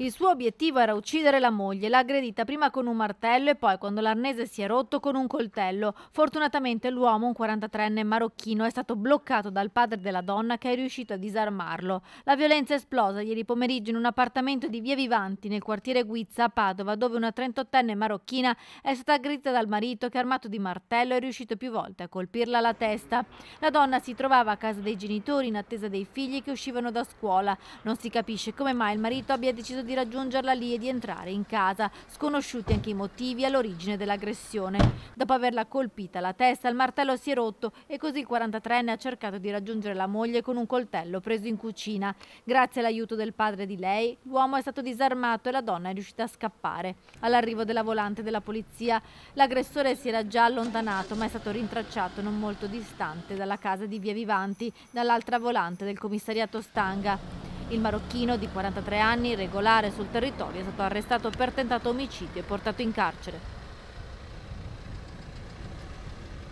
Il suo obiettivo era uccidere la moglie, l'ha aggredita prima con un martello e poi, quando l'arnese si è rotto, con un coltello. Fortunatamente l'uomo, un 43enne marocchino, è stato bloccato dal padre della donna che è riuscito a disarmarlo. La violenza è esplosa ieri pomeriggio in un appartamento di Via Vivanti, nel quartiere Guizza, a Padova, dove una 38enne marocchina è stata aggredita dal marito che, armato di martello, è riuscito più volte a colpirla alla testa. La donna si trovava a casa dei genitori in attesa dei figli che uscivano da scuola. Non si capisce come mai il marito abbia deciso di di raggiungerla lì e di entrare in casa, sconosciuti anche i motivi all'origine dell'aggressione. Dopo averla colpita alla testa, il martello si è rotto e così il 43enne ha cercato di raggiungere la moglie con un coltello preso in cucina. Grazie all'aiuto del padre di lei, l'uomo è stato disarmato e la donna è riuscita a scappare. All'arrivo della volante della polizia, l'aggressore si era già allontanato ma è stato rintracciato non molto distante dalla casa di Via Vivanti, dall'altra volante del commissariato Stanga. Il marocchino di 43 anni, regolare sul territorio, è stato arrestato per tentato omicidio e portato in carcere.